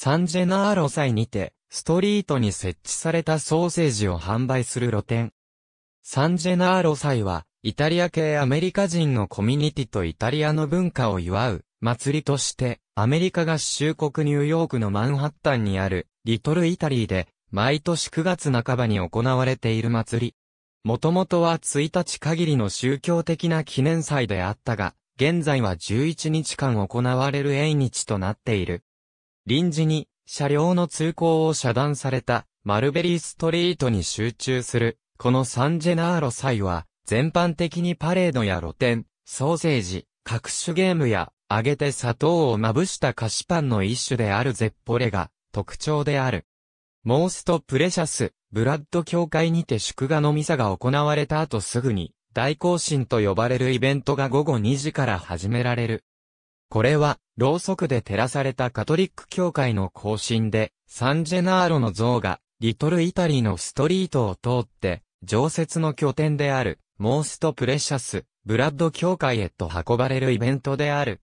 サンジェナーロ祭にて、ストリートに設置されたソーセージを販売する露店。サンジェナーロ祭は、イタリア系アメリカ人のコミュニティとイタリアの文化を祝う祭りとして、アメリカ合衆国ニューヨークのマンハッタンにあるリトルイタリーで、毎年9月半ばに行われている祭り。もともとは1日限りの宗教的な記念祭であったが、現在は11日間行われる縁日となっている。臨時に車両の通行を遮断されたマルベリーストリートに集中する、このサンジェナーロ祭は、全般的にパレードや露店、ソーセージ、各種ゲームや、揚げて砂糖をまぶした菓子パンの一種であるゼッポレが特徴である。モーストプレシャス、ブラッド教会にて祝賀のミサが行われた後すぐに、大行進と呼ばれるイベントが午後2時から始められる。これは、ろうそくで照らされたカトリック教会の行進で、サンジェナーロの像が、リトルイタリーのストリートを通って、常設の拠点である、モーストプレシャス、ブラッド教会へと運ばれるイベントである。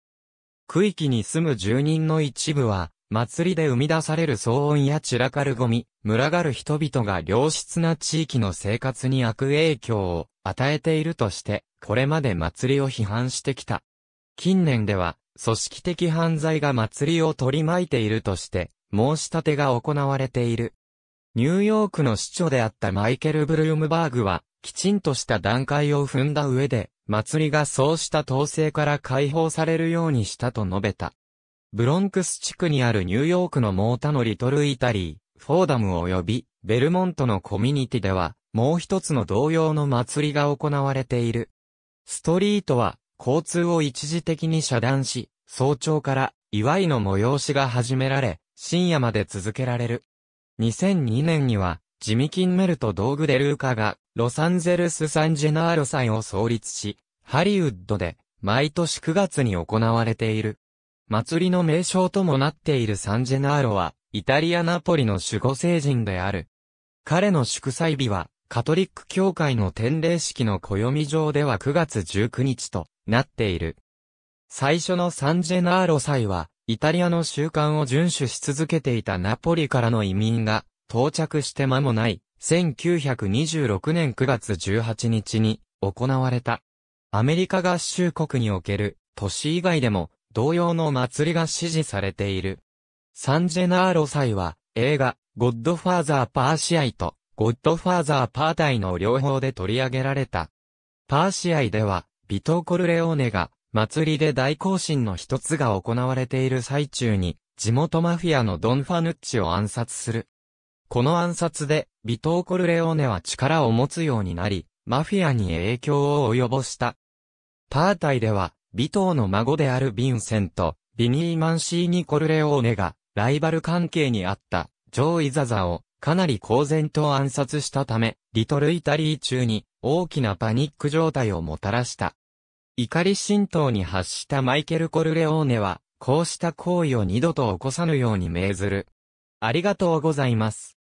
区域に住む住人の一部は、祭りで生み出される騒音や散らかるゴミ、群がる人々が良質な地域の生活に悪影響を与えているとして、これまで祭りを批判してきた。近年では、組織的犯罪が祭りを取り巻いているとして、申し立てが行われている。ニューヨークの市長であったマイケル・ブルームバーグは、きちんとした段階を踏んだ上で、祭りがそうした統制から解放されるようにしたと述べた。ブロンクス地区にあるニューヨークのモータのリトルイタリー、フォーダム及び、ベルモントのコミュニティでは、もう一つの同様の祭りが行われている。ストリートは、交通を一時的に遮断し、早朝から祝いの催しが始められ、深夜まで続けられる。2002年には、ジミ・キンメルと道具でルーカが、ロサンゼルス・サンジェナーロ祭を創立し、ハリウッドで、毎年9月に行われている。祭りの名称ともなっているサンジェナーロは、イタリア・ナポリの守護聖人である。彼の祝祭日は、カトリック教会の典礼式の暦上では9月19日と、なっている。最初のサンジェナーロ祭は、イタリアの習慣を遵守し続けていたナポリからの移民が到着して間もない、1926年9月18日に行われた。アメリカ合衆国における都市以外でも同様の祭りが支持されている。サンジェナーロ祭は映画、ゴッドファーザーパーシアイと、ゴッドファーザーパータイの両方で取り上げられた。パーシアイでは、ビトーコルレオーネが、祭りで大行進の一つが行われている最中に、地元マフィアのドン・ファヌッチを暗殺する。この暗殺で、ビトーコルレオーネは力を持つようになり、マフィアに影響を及ぼした。パータイでは、ビトーの孫であるヴィンセント、ビニー・マンシーニ・コルレオーネが、ライバル関係にあった、ジョー・イザザを、かなり公然と暗殺したため、リトルイタリー中に、大きなパニック状態をもたらした。怒り浸透に発したマイケル・コルレオーネは、こうした行為を二度と起こさぬように命ずる。ありがとうございます。